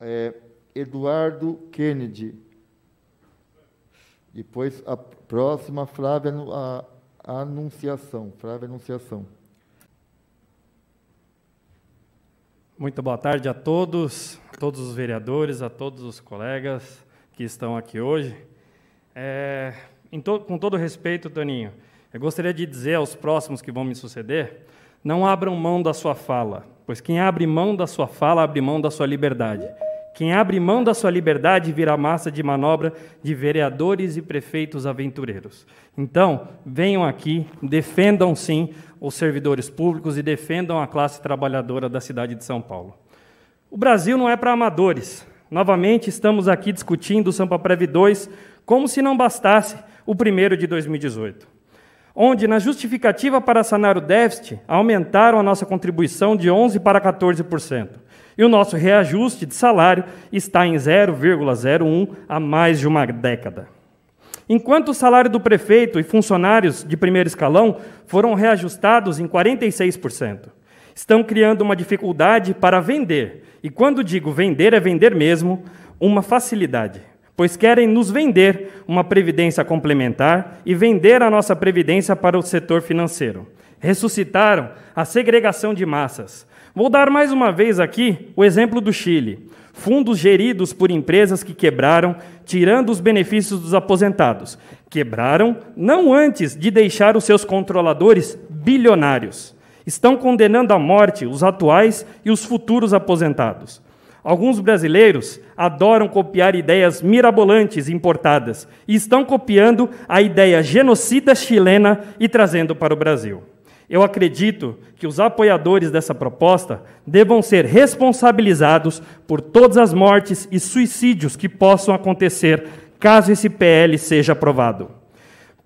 é, Eduardo Kennedy. Depois, a próxima, Flávia a, a Anunciação. Flávia Anunciação. Muito boa tarde a todos, a todos os vereadores, a todos os colegas que estão aqui hoje. É, to, com todo respeito, Toninho, eu gostaria de dizer aos próximos que vão me suceder não abram mão da sua fala, pois quem abre mão da sua fala abre mão da sua liberdade. Quem abre mão da sua liberdade virá massa de manobra de vereadores e prefeitos aventureiros. Então, venham aqui, defendam sim os servidores públicos e defendam a classe trabalhadora da cidade de São Paulo. O Brasil não é para amadores. Novamente, estamos aqui discutindo o Sampa Prev 2 como se não bastasse o primeiro de 2018 onde, na justificativa para sanar o déficit, aumentaram a nossa contribuição de 11% para 14%. E o nosso reajuste de salário está em 0,01 há mais de uma década. Enquanto o salário do prefeito e funcionários de primeiro escalão foram reajustados em 46%, estão criando uma dificuldade para vender. E quando digo vender, é vender mesmo, uma facilidade pois querem nos vender uma previdência complementar e vender a nossa previdência para o setor financeiro. Ressuscitaram a segregação de massas. Vou dar mais uma vez aqui o exemplo do Chile. Fundos geridos por empresas que quebraram, tirando os benefícios dos aposentados. Quebraram não antes de deixar os seus controladores bilionários. Estão condenando à morte os atuais e os futuros aposentados. Alguns brasileiros adoram copiar ideias mirabolantes importadas e estão copiando a ideia genocida chilena e trazendo para o Brasil. Eu acredito que os apoiadores dessa proposta devam ser responsabilizados por todas as mortes e suicídios que possam acontecer caso esse PL seja aprovado.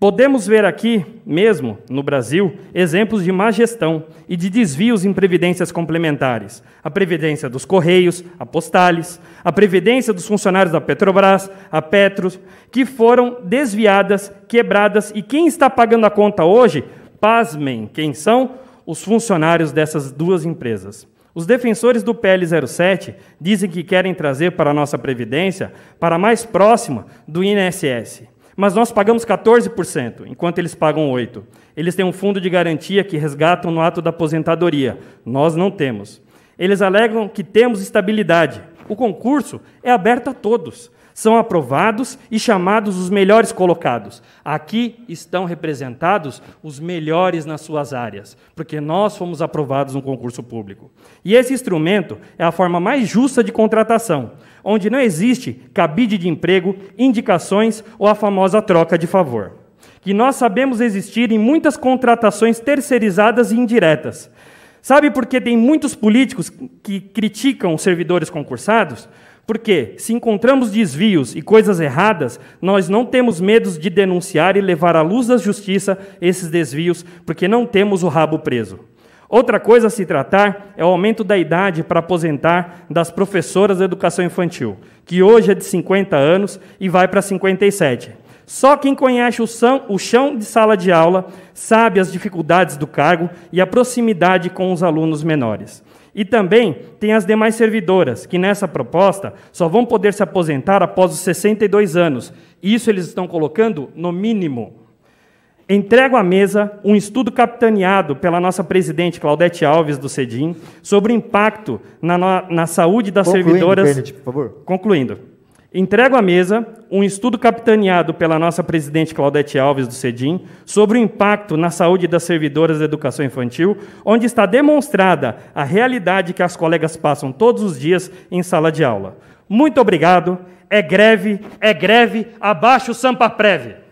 Podemos ver aqui, mesmo no Brasil, exemplos de má gestão e de desvios em previdências complementares. A previdência dos Correios, a Postales, a previdência dos funcionários da Petrobras, a Petros, que foram desviadas, quebradas, e quem está pagando a conta hoje, pasmem quem são os funcionários dessas duas empresas. Os defensores do PL 07 dizem que querem trazer para a nossa Previdência para mais próxima do INSS mas nós pagamos 14%, enquanto eles pagam 8%. Eles têm um fundo de garantia que resgatam no ato da aposentadoria. Nós não temos. Eles alegam que temos estabilidade. O concurso é aberto a todos. São aprovados e chamados os melhores colocados. Aqui estão representados os melhores nas suas áreas, porque nós fomos aprovados no concurso público. E esse instrumento é a forma mais justa de contratação, onde não existe cabide de emprego, indicações ou a famosa troca de favor. Que nós sabemos existir em muitas contratações terceirizadas e indiretas. Sabe por que tem muitos políticos que criticam os servidores concursados? Porque, se encontramos desvios e coisas erradas, nós não temos medo de denunciar e levar à luz da justiça esses desvios, porque não temos o rabo preso. Outra coisa a se tratar é o aumento da idade para aposentar das professoras da educação infantil, que hoje é de 50 anos e vai para 57. Só quem conhece o chão de sala de aula sabe as dificuldades do cargo e a proximidade com os alunos menores. E também tem as demais servidoras, que nessa proposta só vão poder se aposentar após os 62 anos. Isso eles estão colocando no mínimo. Entrego à mesa um estudo capitaneado pela nossa presidente Claudete Alves do CEDIM sobre o impacto na, na saúde das Concluindo, Bennett, por favor. Concluindo. Entrego à mesa um estudo capitaneado pela nossa presidente Claudete Alves do Cedim sobre o impacto na saúde das servidoras da educação infantil, onde está demonstrada a realidade que as colegas passam todos os dias em sala de aula. Muito obrigado. É greve, é greve, abaixo o Sampa Preve.